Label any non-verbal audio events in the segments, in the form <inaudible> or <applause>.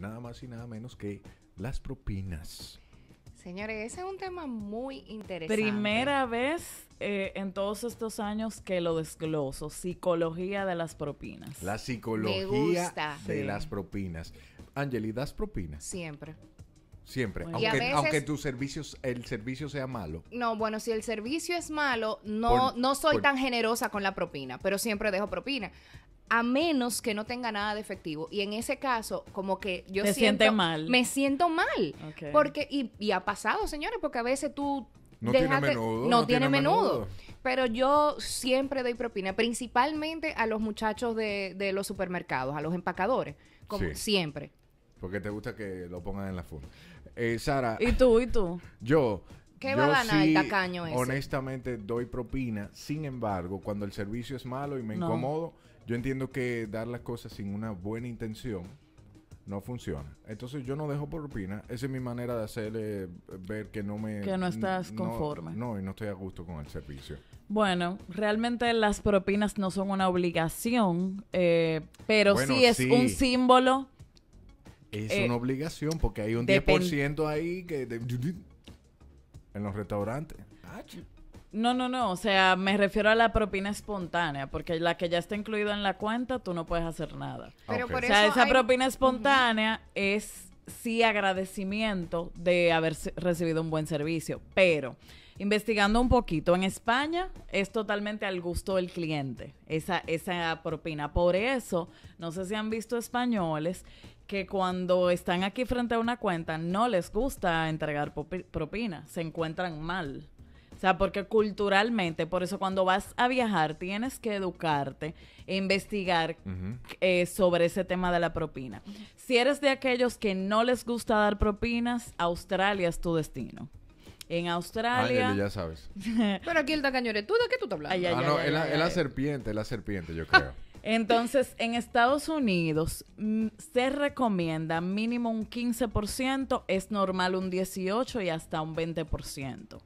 nada más y nada menos que las propinas. Señores, ese es un tema muy interesante. Primera vez eh, en todos estos años que lo desgloso, psicología de las propinas. La psicología de las propinas. Angeli, ¿das propinas? Siempre. Siempre, aunque, servicios, el servicio sea malo. No, bueno, si el servicio es malo, no, no soy tan generosa con la propina, pero siempre dejo propina a menos que no tenga nada de efectivo. Y en ese caso, como que yo siento... mal. Me siento mal. Porque, y, ha pasado, señores, porque a veces tú no tiene menudo. No, tiene, menudo. Pero yo siempre doy propina, principalmente a los muchachos de, los supermercados, a los empacadores, como siempre. Porque te gusta que lo pongan en la funda. Eh, Sara. ¿Y tú? ¿Y tú? Yo. ¿Qué va a ganar el tacaño ese? Honestamente doy propina, sin embargo, cuando el servicio es malo y me incomodo yo entiendo que dar las cosas sin una buena intención no funciona. Entonces yo no dejo por propina. Esa es mi manera de hacerle eh, ver que no me... Que no estás conforme. No, y no estoy a gusto con el servicio. Bueno, realmente las propinas no son una obligación, eh, pero sí es un símbolo. Es eh, una obligación porque hay un 10% ahí que... en los restaurantes. No, no, no. O sea, me refiero a la propina espontánea, porque la que ya está incluida en la cuenta, tú no puedes hacer nada. o sea, esa propina espontánea es sí agradecimiento de haber recibido un buen servicio, pero investigando un poquito, en España es totalmente al gusto del cliente esa, esa propina. Por eso, no sé si han visto españoles que cuando están aquí frente a una cuenta no les gusta entregar propina, se encuentran mal. O sea, porque culturalmente, por eso cuando vas a viajar tienes que educarte e investigar eh, sobre ese tema de la propina. Si eres de aquellos que no les gusta dar propinas, Australia es tu destino. En ah, Australia. ya sabes. <laughs> Pero aquí el tacaño tú, ¿de qué tú te hablas? ah, no, es la, la, serpiente, es la serpiente, yo creo. <laughs> Entonces, en Estados Unidos mm, se recomienda mínimo un 15%, es normal un 18% y hasta un 20%.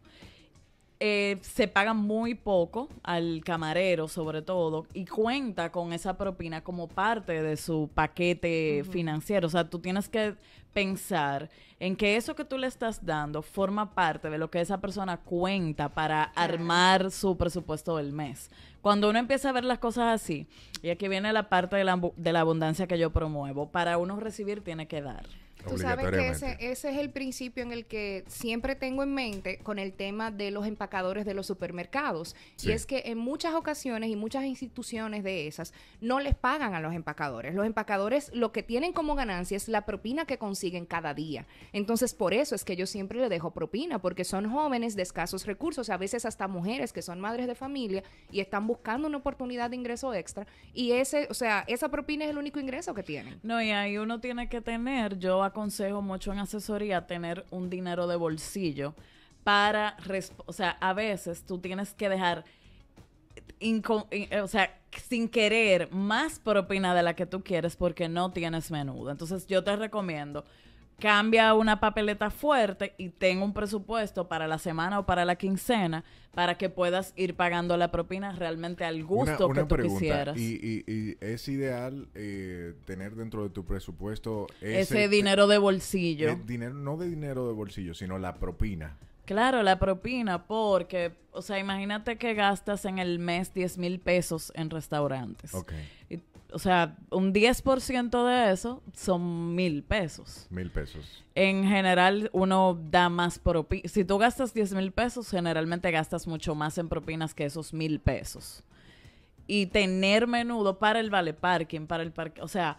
Eh, se paga muy poco al camarero, sobre todo, y cuenta con esa propina como parte de su paquete financiero. O sea, tú tienes que pensar en que eso que tú le estás dando forma parte de lo que esa persona cuenta para armar su presupuesto del mes. Cuando uno empieza a ver las cosas así, y aquí viene la parte de la, de la abundancia que yo promuevo, para uno recibir tiene que dar. Tú sabes que ese, ese, es el principio en el que siempre tengo en mente con el tema de los empacadores de los supermercados. Y es que en muchas ocasiones y muchas instituciones de esas no les pagan a los empacadores. Los empacadores lo que tienen como ganancia es la propina que consiguen cada día. Entonces, por eso es que yo siempre le dejo propina, porque son jóvenes de escasos recursos, a veces hasta mujeres que son madres de familia y están buscando una oportunidad de ingreso extra. Y ese, o sea, esa propina es el único ingreso que tienen. No, y ahí uno tiene que tener, yo aconsejo mucho en asesoría tener un dinero de bolsillo para, o sea, a veces tú tienes que dejar, o sea, sin querer más propina de la que tú quieres porque no tienes menudo. Entonces yo te recomiendo cambia una papeleta fuerte y tenga un presupuesto para la semana o para la quincena para que puedas ir pagando la propina realmente al gusto que tú quisieras. ¿Y, es ideal eh, tener dentro de tu presupuesto ese, dinero de bolsillo. Eh, dinero, no de dinero de bolsillo, sino la propina. Claro, la propina, porque, o sea, imagínate que gastas en el mes 10 mil pesos en restaurantes. Ok. O sea, un 10% de eso son mil pesos. Mil pesos. En general, uno da más propinas. Si tú gastas 10 mil pesos, generalmente gastas mucho más en propinas que esos mil pesos. Y tener menudo para el vale parking, para el parque, o sea,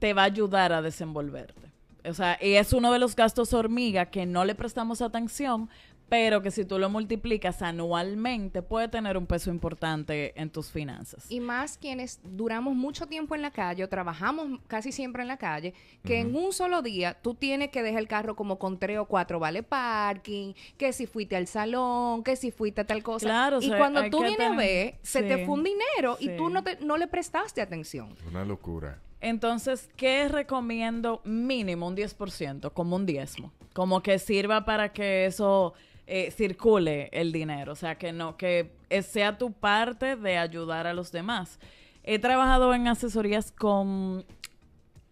te va a ayudar a desenvolverte. O sea, y es uno de los gastos hormiga que no le prestamos atención, pero que si tú lo multiplicas anualmente puede tener un peso importante en tus finanzas. Y más quienes duramos mucho tiempo en la calle o trabajamos casi siempre en la calle, que en un solo día tú tienes que dejar el carro como con tres o cuatro vale parking, que si fuiste al salón, que si fuiste a tal cosa. Claro, y cuando tú vienes a ver, se te fue un dinero y tú no, te, no le prestaste atención. Una locura. Entonces, ¿qué recomiendo mínimo? Un 10%, como un diezmo. Como que sirva para que eso eh, circule el dinero, o sea, que no, que sea tu parte de ayudar a los demás. He trabajado en asesorías con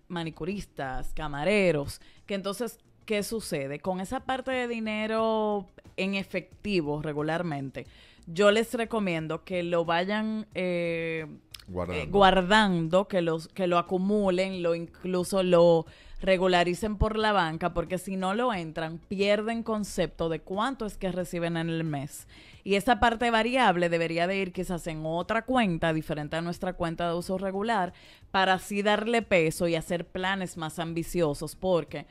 manicuristas, camareros, que entonces, ¿qué sucede? Con esa parte de dinero en efectivo regularmente, yo les recomiendo que lo vayan eh, eh, guardando. guardando, que, los, que lo acumulen, lo incluso lo regularicen por la banca, porque si no lo entran, pierden concepto de cuánto es que reciben en el mes. Y esa parte variable debería de ir quizás en otra cuenta, diferente a nuestra cuenta de uso regular, para así darle peso y hacer planes más ambiciosos, porque...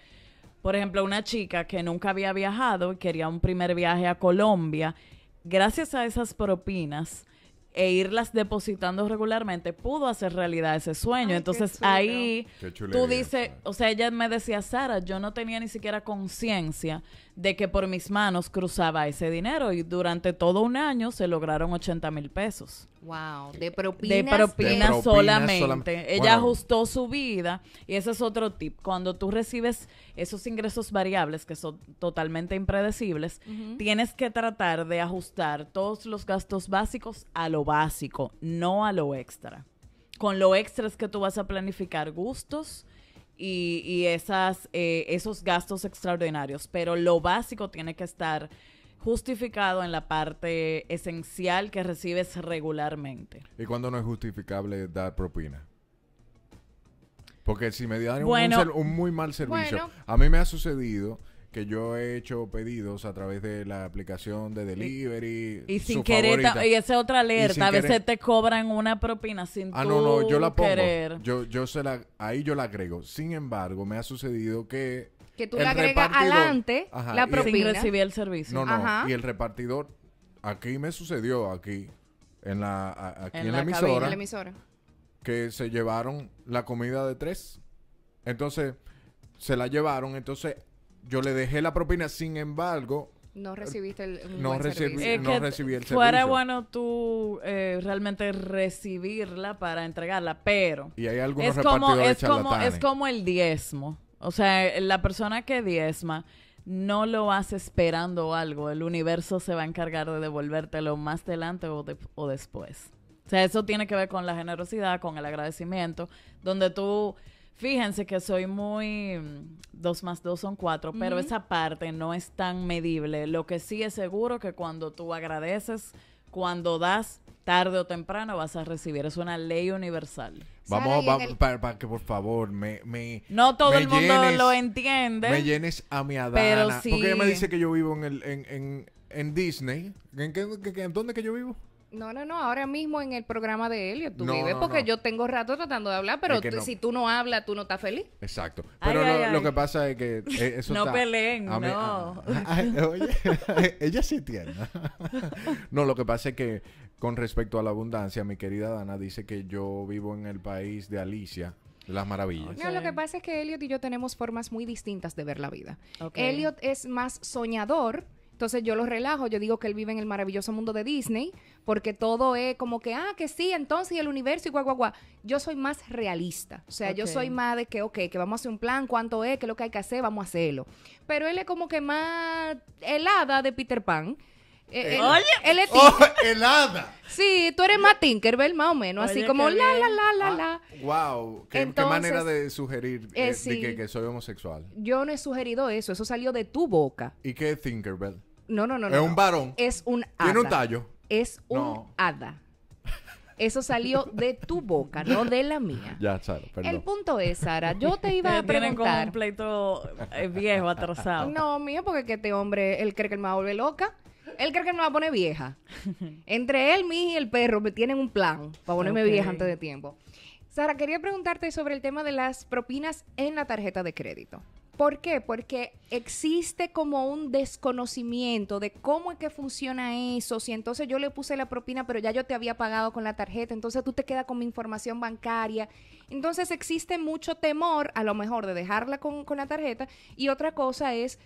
Por ejemplo, una chica que nunca había viajado y quería un primer viaje a Colombia, gracias a esas propinas, e irlas depositando regularmente, pudo hacer realidad ese sueño. Entonces ahí tú dices, o sea, ella me decía, Sara, yo no tenía ni siquiera conciencia de que por mis manos cruzaba ese dinero y durante todo un año se lograron 80 mil pesos. Wow, de propinas. De solamente. Ella ajustó su vida y ese es otro tip. Cuando tú recibes esos ingresos variables que son totalmente impredecibles, tienes que tratar de ajustar todos los gastos básicos a lo básico, no a lo extra. Con lo extra es que tú vas a planificar gustos, y, esas, eh, esos gastos extraordinarios, pero lo básico tiene que estar justificado en la parte esencial que recibes regularmente. ¿Y cuándo no es justificable dar propina? Porque si me dieron un, muy mal servicio, a mí me ha sucedido que yo he hecho pedidos a través de la aplicación de delivery. Y, sin querer, y esa otra alerta, a veces te cobran una propina sin Ah, no, no, yo la pongo. Yo, yo se la, ahí yo la agrego. Sin embargo, me ha sucedido que. Que tú la agregas adelante la propina. Sin recibir el servicio. No, no, y el repartidor, aquí me sucedió, aquí, en la, en, la emisora, que se llevaron la comida de tres. Entonces, se la llevaron, entonces yo le dejé la propina, sin embargo, no eh, recibiste el no, recibí, no recibí el fuera bueno tú eh, realmente recibirla para entregarla, pero y hay es como es como es como el diezmo. O sea, la persona que diezma no lo hace esperando algo, el universo se va a encargar de devolvértelo más adelante o, o después. O sea, eso tiene que ver con la generosidad, con el agradecimiento, donde tú Fíjense que soy muy... Mm, dos más dos son cuatro, pero esa parte no es tan medible. Lo que sí es seguro que cuando tú agradeces, cuando das, tarde o temprano vas a recibir. Es una ley universal. Vamos, vamos para, que por favor me... me no todo el mundo lo entiende. Me llenes a mi Adana. Porque ella me dice que yo vivo en, en, en, Disney. en, dónde que yo vivo? No, no, no. Ahora mismo en el programa de Elliot tú vives porque yo tengo rato tratando de hablar, pero si tú no hablas, tú no estás feliz. Exacto. Pero lo, que pasa es que eh, No peleen, no. Ah, ah, ah, oye, <laughs> ella sí tiene. <laughs> no, lo que pasa es que con respecto a la abundancia, mi querida Dana dice que yo vivo en el país de Alicia, las maravillas. No, lo que pasa es que Elliot y yo tenemos formas muy distintas de ver la vida. Elliot es más soñador entonces yo lo relajo, yo digo que él vive en el maravilloso mundo de Disney, porque todo es como que, ah, que sí, entonces el universo y guagua guau, Yo soy más realista, o sea, yo soy más de que, ok, que vamos a hacer un plan, cuánto es, qué es lo que hay que hacer, vamos a hacerlo. Pero él es como que más helada de Peter Pan. Eh, eh, oye. el Oh, <laughs> Sí, tú eres más Tinkerbell, más o menos, así como la, la, la, la, ah, la. Wow, qué, qué manera de sugerir eh, de que, soy homosexual. Yo no he sugerido eso, eso salió de tu boca. ¿Y qué es Tinkerbell? No, no, no. Es un varón. Es un hada. Tiene un tallo. Es un hada. Eso salió de tu boca, no de la mía. Ya, Sara, El punto es, Sara, yo te iba a preguntar Tienen como un pleito viejo, atrasado. No, mío, porque este hombre, él cree que él me va a volver loca él cree que me va a poner vieja. <laughs> Entre él, mí y el perro me tienen un plan para ponerme vieja antes de tiempo. Sara, quería preguntarte sobre el tema de las propinas en la tarjeta de crédito. ¿Por qué? Porque existe como un desconocimiento de cómo es que funciona eso. Si entonces yo le puse la propina, pero ya yo te había pagado con la tarjeta, entonces tú te quedas con mi información bancaria. Entonces existe mucho temor, a lo mejor, de dejarla con la tarjeta. Y otra cosa es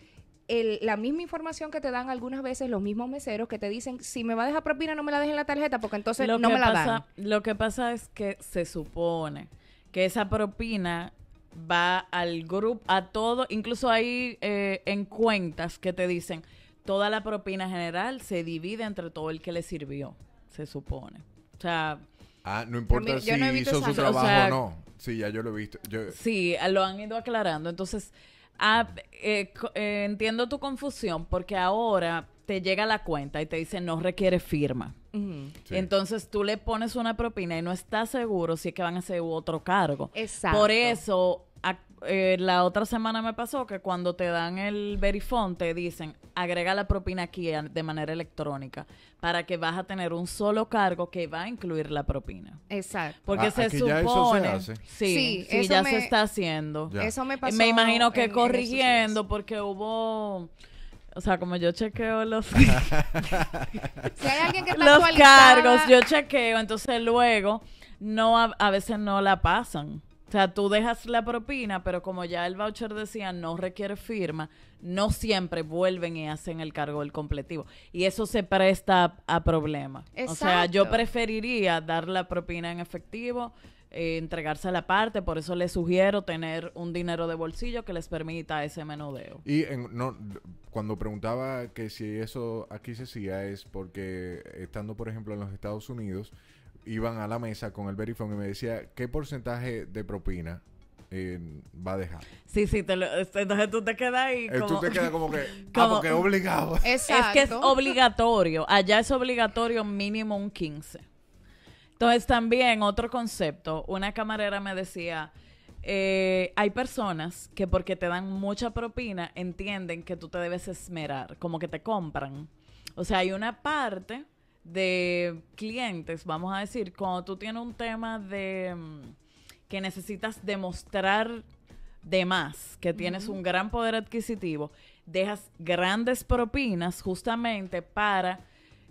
el, la misma información que te dan algunas veces los mismos meseros que te dicen, si me va a dejar propina, no me la dejen la tarjeta porque entonces no me la dan. Lo que pasa es que se supone que esa propina va al grupo, a todo, incluso hay eh, en cuentas que te dicen, toda la propina general se divide entre todo el que le sirvió, se supone. O sea... Ah, no importa si hizo su trabajo o no. Sí, ya yo lo he visto. Sí, lo han ido aclarando. Entonces, Ah, eh, eh, entiendo tu confusión porque ahora te llega la cuenta y te dice no requiere firma. Entonces tú le pones una propina y no estás seguro si es que van a hacer otro cargo. Exacto. Por eso eh, la otra semana me pasó que cuando te dan el verifón te dicen agrega la propina aquí de manera electrónica para que vas a tener un solo cargo que va a incluir la propina. Exacto. Porque ah, se supone. Ya se hace. Sí, sí, ya se está haciendo. Eso me pasó. Me imagino que corrigiendo porque hubo. O sea, como yo chequeo los, <laughs> los cargos, yo chequeo, entonces luego no a veces no la pasan. O sea, tú dejas la propina, pero como ya el voucher decía no requiere firma, no siempre vuelven y hacen el cargo del completivo. Y eso se presta a, problemas. O sea, yo preferiría dar la propina en efectivo, eh, entregarse a la parte, por eso les sugiero tener un dinero de bolsillo que les permita ese menudeo. Y cuando preguntaba que si eso aquí se hacía es porque estando, por ejemplo, en los Estados Unidos, iban a la mesa con el verifón y me decía, ¿qué porcentaje de propina eh, va a dejar. Sí, sí, este, entonces tú te quedas ahí. Eh, como, tú te quedas como que. <laughs> Ah, es obligado. <laughs> Es que es obligatorio. Allá es obligatorio mínimo un 15. Entonces, también otro concepto. Una camarera me decía. Eh, hay personas que porque te dan mucha propina entienden que tú te debes esmerar, como que te compran. O sea, hay una parte de clientes, vamos a decir, cuando tú tienes un tema de mm, que necesitas demostrar de más, que tienes un gran poder adquisitivo, dejas grandes propinas justamente para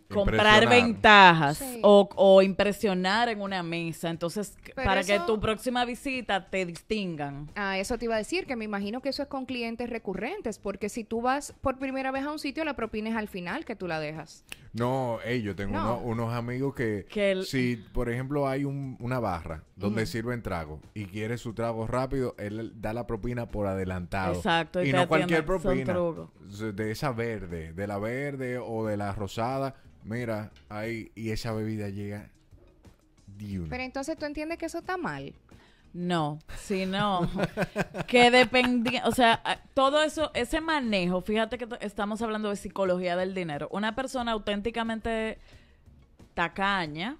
comprar ventajas o, impresionar en una mesa. Entonces, para que tu próxima visita te distingan. Ah, eso te iba a decir, que me imagino que eso es con clientes recurrentes, porque si tú vas por primera vez a un sitio, la propina al final que tú la dejas. No, yo tengo unos amigos que, si, por ejemplo, hay una barra donde sirven trago y quiere su trago rápido, él da la propina por adelantado. Exacto. Y, no cualquier propina. De esa verde, de la verde o de la rosada. Mira, ahí, y esa bebida llega Pero entonces tú entiendes que eso está mal. No, no, que dependía, o sea, todo eso, ese manejo, fíjate que estamos hablando de psicología del dinero. Una persona auténticamente tacaña,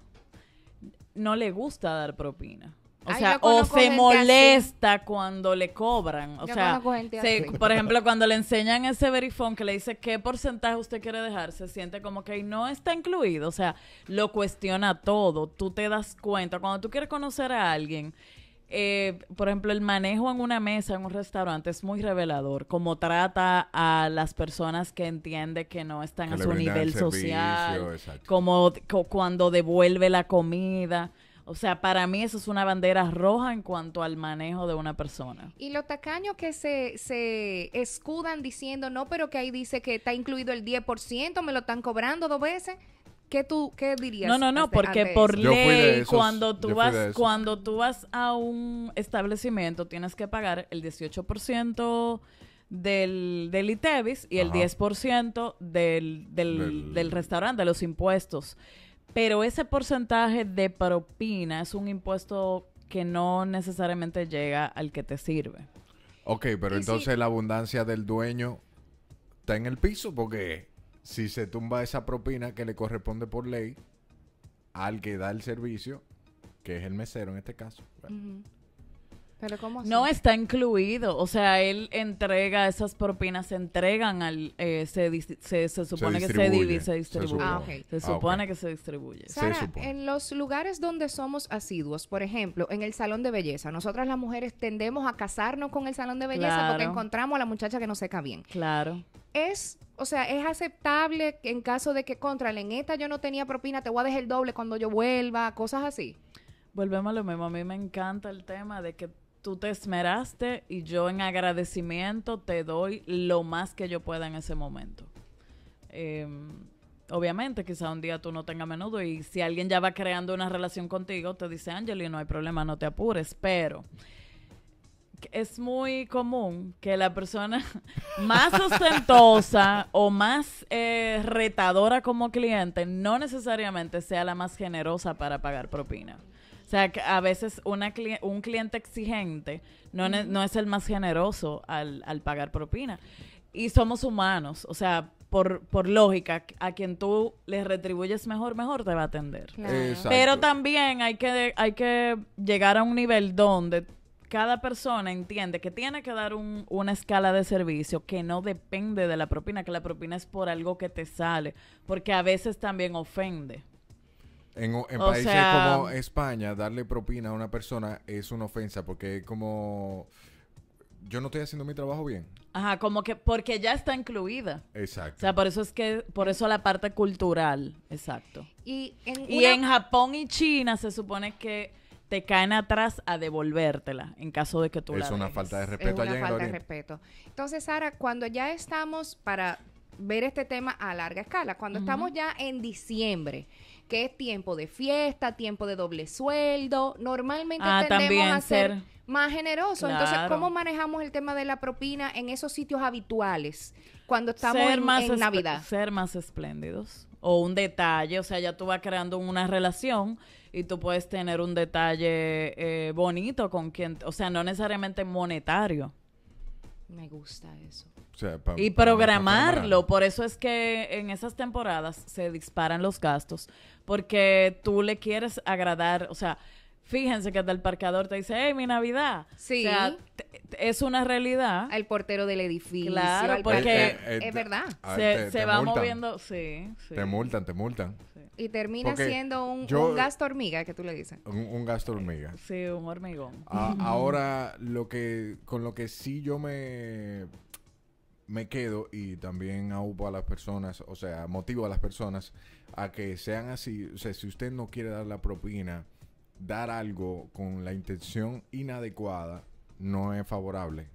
no le gusta dar propina. O sea, o se molesta cuando le cobran. O sea, por ejemplo, cuando le enseñan ese verifón que le dice qué porcentaje usted quiere dejar, se siente como que no está incluido. O sea, lo cuestiona todo. Tú te das cuenta. Cuando tú quieres conocer a alguien, eh, por ejemplo, el manejo en una mesa, en un restaurante, es muy revelador. Como trata a las personas que entiende que no están a su nivel social. Como cuando devuelve la comida. O sea, para mí eso es una bandera roja en cuanto al manejo de una persona. Y los tacaños que se, se escudan diciendo, no, pero que ahí dice que está incluido el 10%, me lo están cobrando dos veces. ¿Qué tú qué dirías? No, no, no, porque por ley cuando tú vas cuando tú vas a un establecimiento tienes que pagar el 18% del, del ITEVIS y el 10% del, del, del, restaurante, de los impuestos. Pero ese porcentaje de propina es un impuesto que no necesariamente llega al que te sirve. Ok, pero entonces la abundancia del dueño está en el piso porque si se tumba esa propina que le corresponde por ley al que da el servicio, que es el mesero en este caso. No está incluido, o sea, él entrega esas propinas, se entregan al, eh, se, supone que se divide, distribuye. Se supone que se distribuye. Sara, en los lugares donde somos asiduos, por ejemplo, en el salón de belleza, nosotras las mujeres tendemos a casarnos con el salón de belleza porque encontramos a la muchacha que no seca bien. Claro. Es o sea, es aceptable en caso de que contra en esta yo no tenía propina, te voy a dejar el doble cuando yo vuelva, cosas así. Volvemos a lo mismo, a mí me encanta el tema de que tú te esmeraste y yo en agradecimiento te doy lo más que yo pueda en ese momento. Em, obviamente, quizá un día tú no tengas menudo y si alguien ya va creando una relación contigo, te dice, y no hay problema, no te apures, pero es muy común que la persona <laughs> más <laughs> ostentosa o más eh, retadora como cliente no necesariamente sea la más generosa para pagar propina. O sea, que a veces una un cliente exigente no, no es el más generoso al, pagar propina. Y somos humanos, o sea, por, por lógica, a quien tú le retribuyes mejor, mejor te va a atender. Pero también hay que, hay que llegar a un nivel donde cada persona entiende que tiene que dar una escala de servicio que no depende de la propina, que la propina es por algo que te sale, porque a veces también ofende. En, países como España, darle propina a una persona es una ofensa porque es como yo no estoy haciendo mi trabajo bien. Ajá, como que porque ya está incluida. Exacto. O sea, por eso es que, por eso la parte cultural, exacto. Y en, y en Japón y China se supone que te caen atrás a devolvértela en caso de que tú es Es una falta de respeto. Es una falta de respeto. Entonces, Sara, cuando ya estamos para ver este tema a larga escala, cuando estamos ya en diciembre, que es tiempo de fiesta, tiempo de doble sueldo. Normalmente ah, tendemos a ser, más generosos. Entonces, ¿cómo manejamos el tema de la propina en esos sitios habituales cuando estamos en, Navidad? Ser más espléndidos o un detalle, o sea, ya tú vas creando una relación y tú puedes tener un detalle eh, bonito con quien, o sea, no necesariamente monetario. Me gusta eso y programarlo. por eso es que en esas temporadas se disparan los gastos. Porque tú le quieres agradar, o sea, fíjense que hasta el parqueador te dice, hey, mi Navidad. Sí. es una realidad. El portero del edificio. Claro, porque eh, eh, es eh, verdad. Ah, se, va moviendo, sí, sí, Te multan, te multan. Y termina siendo un, gasto hormiga, que tú le dices. Un, gasto hormiga. Sí, un hormigón. ahora, lo que, con lo que sí yo me me quedo y también aupo a las personas, o sea, motivo a las personas a que sean así. O sea, si usted no quiere dar la propina, dar algo con la intención inadecuada no es favorable.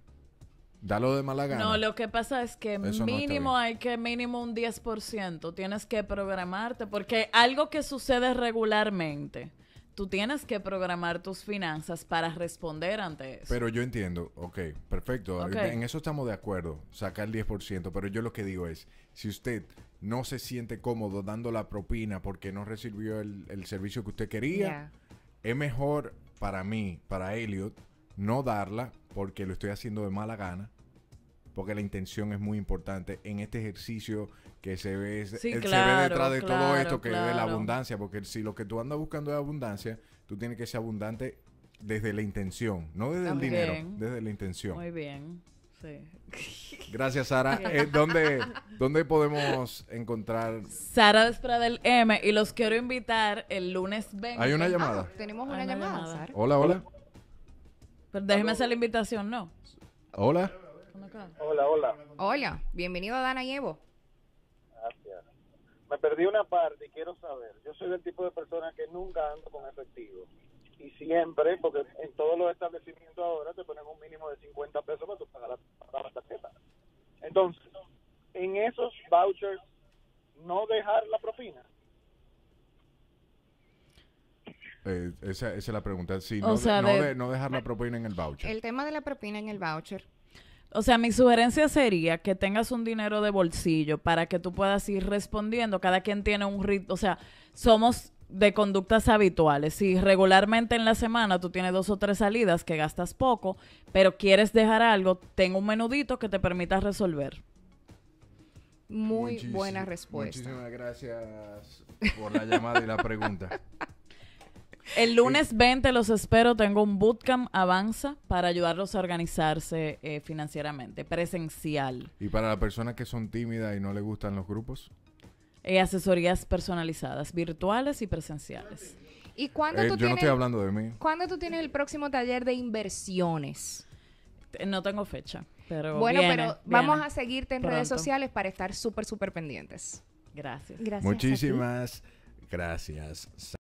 Dalo de mala gana. No, lo que pasa es que mínimo hay que mínimo un 10%. Tienes que programarte porque algo que sucede regularmente tú tienes que programar tus finanzas para responder ante eso. Pero yo entiendo, ok, perfecto, en eso estamos de acuerdo, sacar el 10%, pero yo lo que digo es, si usted no se siente cómodo dando la propina porque no recibió el, servicio que usted quería, es mejor para mí, para Elliot, no darla porque lo estoy haciendo de mala gana porque la intención es muy importante en este ejercicio que se ve, detrás de todo esto, que es la abundancia, porque si lo que tú andas buscando es abundancia, tú tienes que ser abundante desde la intención, no desde el dinero, desde la intención. Muy bien. Sí. Gracias, Sara. <laughs> Eh, ¿dónde, ¿dónde, podemos encontrar? Sara Despra del M y los quiero invitar el lunes 20. Hay una ah, llamada. tenemos una, llamada. llamada. Hola, hola. Pero déjeme hacer la invitación, ¿no? Hola. Hola, hola. Hola, bienvenido a Dana y Evo. Gracias. Me perdí una parte y quiero saber. Yo soy del tipo de persona que nunca ando con efectivo. Y siempre, porque en todos los establecimientos ahora te ponen un mínimo de 50 pesos para tu pagar la, tarjeta. Entonces, en esos vouchers, no dejar la propina. Eh, esa, es la pregunta. Sí, no, no dejar la propina en el voucher. El tema de la propina en el voucher o sea, mi sugerencia sería que tengas un dinero de bolsillo para que tú puedas ir respondiendo. Cada quien tiene un ritmo, o sea, somos de conductas habituales. Si regularmente en la semana tú tienes dos o tres salidas que gastas poco, pero quieres dejar algo, ten un menudito que te permita resolver. Muy buena respuesta. Muchísimas gracias por la llamada y la pregunta. <laughs> El lunes 20 los espero. Tengo un bootcamp Avanza para ayudarlos a organizarse eh, financieramente, presencial. ¿Y para las personas que son tímidas y no les gustan los grupos? Eh, asesorías personalizadas, virtuales y presenciales. ¿Y cuándo eh, yo no estoy hablando de mí. ¿Cuándo tú tienes el próximo taller de inversiones? No tengo fecha, pero Bueno, pero vamos a seguirte en redes sociales para estar súper, súper pendientes. Gracias. Gracias. Muchísimas gracias.